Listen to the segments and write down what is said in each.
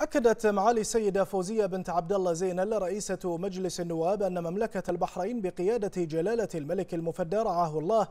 أكدت معالي السيدة فوزية بنت عبد الله زينل رئيسة مجلس النواب أن مملكة البحرين بقيادة جلالة الملك المفدى رعاه الله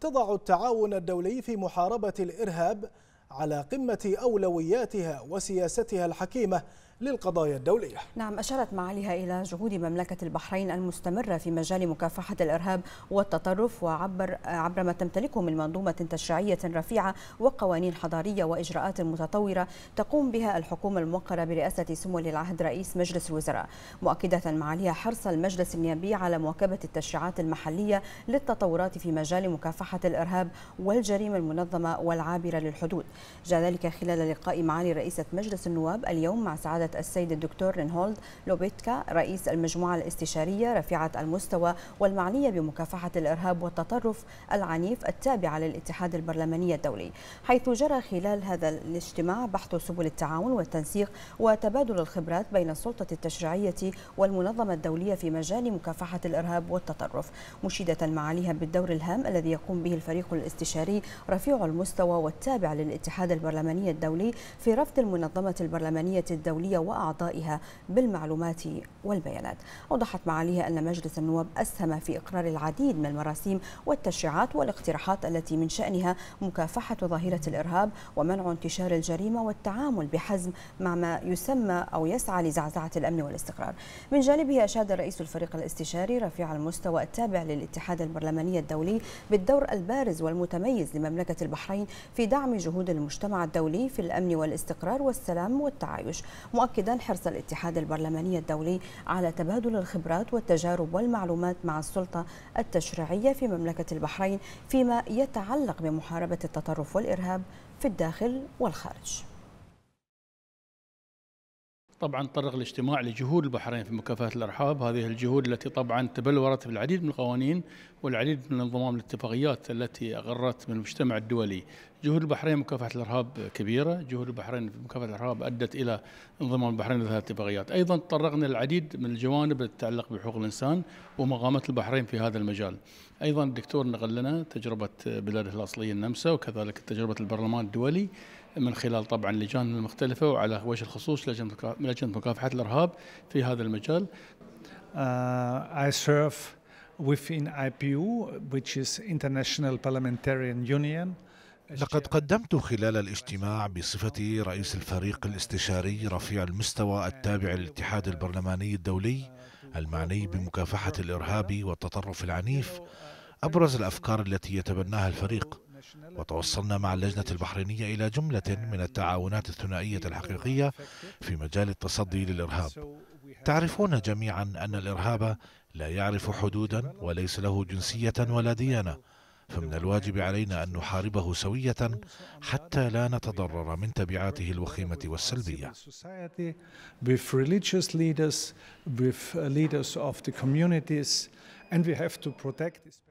تضع التعاون الدولي في محاربة الإرهاب على قمة أولوياتها وسياستها الحكيمة للقضايا الدولية نعم أشارت معاليها إلى جهود مملكة البحرين المستمرة في مجال مكافحة الإرهاب والتطرف وعبر عبر ما تمتلكه من منظومة تشريعية رفيعة وقوانين حضارية وإجراءات متطورة تقوم بها الحكومة الموقرة برئاسة سمو ولي العهد رئيس مجلس الوزراء مؤكدة معاليها حرص المجلس النيابي على مواكبة التشريعات المحلية للتطورات في مجال مكافحة الإرهاب والجريمة المنظمة والعابرة للحدود جاء ذلك خلال لقاء معالي رئيسة مجلس النواب اليوم مع سعادة السيد الدكتور رينهولد لوبيتكا رئيس المجموعة الاستشارية رفيعة المستوى والمعنية بمكافحة الإرهاب والتطرف العنيف التابعة للاتحاد البرلماني الدولي حيث جرى خلال هذا الاجتماع بحث سبل التعاون والتنسيق وتبادل الخبرات بين السلطة التشريعية والمنظمة الدولية في مجال مكافحة الإرهاب والتطرف مشيدة معاليها بالدور الهام الذي يقوم به الفريق الاستشاري رفيع المستوى والتابع للاتحاد البرلماني الدولي في رفض المنظمة البرلمانية الدولية وأعضائها بالمعلومات والبيانات أوضحت معاليها أن مجلس النواب أسهم في إقرار العديد من المراسيم والتشريعات والاقتراحات التي من شأنها مكافحة ظاهرة الإرهاب ومنع انتشار الجريمة والتعامل بحزم مع ما يسمى أو يسعى لزعزعة الأمن والاستقرار من جانبه أشاد رئيس الفريق الاستشاري رفيع المستوى التابع للاتحاد البرلماني الدولي بالدور البارز والمتميز لمملكة البحرين في دعم جهود المجتمع الدولي في الأمن والاستقرار والسلام والتعايش مؤكدا حرص الاتحاد البرلماني الدولي على تبادل الخبرات والتجارب والمعلومات مع السلطة التشريعية في مملكة البحرين فيما يتعلق بمحاربة التطرف والإرهاب في الداخل والخارج طبعا طرق الاجتماع لجهود البحرين في مكافحه الارهاب، هذه الجهود التي طبعا تبلورت بالعديد من القوانين والعديد من الانضمام للاتفاقيات التي أقرت من المجتمع الدولي جهود البحرين مكافحة الإرهاب كبيرة جهود البحرين في مكافحة الإرهاب أدت إلى انضمام البحرين لهذه الاتفاقيات أيضا تطرقنا للعديد من الجوانب التي تتعلق بحقوق الإنسان ومقامات البحرين في هذا المجال أيضا الدكتور نقل لنا تجربة بلاده الأصلية النمسا وكذلك تجربة البرلمان الدولي من خلال طبعا لجان المختلفة وعلى وجه الخصوص لجنة مكافحة الإرهاب في هذا المجال uh, I serve within IPU, which is International Parliamentarian Union. لقد قدمت خلال الاجتماع بصفتي رئيس الفريق الاستشاري رفيع المستوى التابع للاتحاد البرلماني الدولي المعني بمكافحة الإرهاب والتطرف العنيف أبرز الأفكار التي يتبناها الفريق وتوصلنا مع اللجنة البحرينية إلى جملة من التعاونات الثنائية الحقيقية في مجال التصدي للإرهاب تعرفون جميعا أن الإرهاب لا يعرف حدودا وليس له جنسية ولا ديانة فمن الواجب علينا أن نحاربه سوية حتى لا نتضرر من تبعاته الوخيمة والسلبية and we have to protect